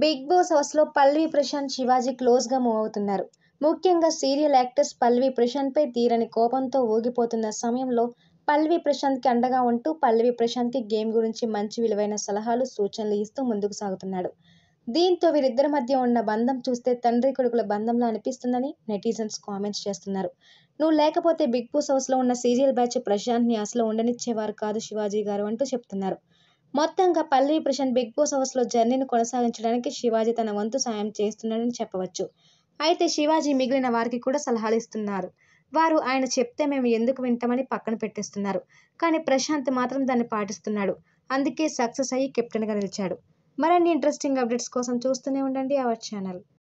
big boss హౌస్లో పల్వి ప్రశాంత్ శివాజీ క్లోజ్గా move అవుతున్నారు ముఖ్యంగా సీరియల్ యాక్టర్స్ పల్వి ప్రశాంత్పై తీరని కోపంతో ఊగిపోతున్న సమయంలో పల్వి ప్రశాంత్కి అండగా ఉంటూ పల్వి ప్రశాంత్కి గేమ్ గురించి మంచి విలువైన సలహాలు సూచనలు ఇస్తూ ముందుకు సాగుతున్నాడు దీంతో వీరిద్దరి మధ్య ఉన్న బంధం చూస్తే తండ్రి కొడుకుల బంధంలో అనిపిస్తుందని నెటిజన్స్ కామెంట్స్ చేస్తున్నారు నువ్వు లేకపోతే బిగ్ బాస్ హౌస్లో ఉన్న సీరియల్ బ్యాచ్ ప్రశాంత్ని అసలు ఉండనిచ్చేవారు కాదు శివాజీ గారు అంటూ చెప్తున్నారు మొత్తంగా పల్లవి ప్రశాంత్ బిగ్ బాస్ హౌస్లో జర్నీని కొనసాగించడానికి శివాజీ తన వంతు సాయం చేస్తున్నాడని చెప్పవచ్చు అయితే శివాజీ మిగిలిన వారికి కూడా సలహాలు ఇస్తున్నారు వారు ఆయన చెప్తే మేము ఎందుకు వింటామని పక్కన పెట్టేస్తున్నారు కానీ ప్రశాంత్ మాత్రం దాన్ని పాటిస్తున్నాడు అందుకే సక్సెస్ అయ్యి కెప్టెన్గా నిలిచాడు మరిన్ని ఇంట్రెస్టింగ్ అప్డేట్స్ కోసం చూస్తూనే ఉండండి అవర్ ఛానల్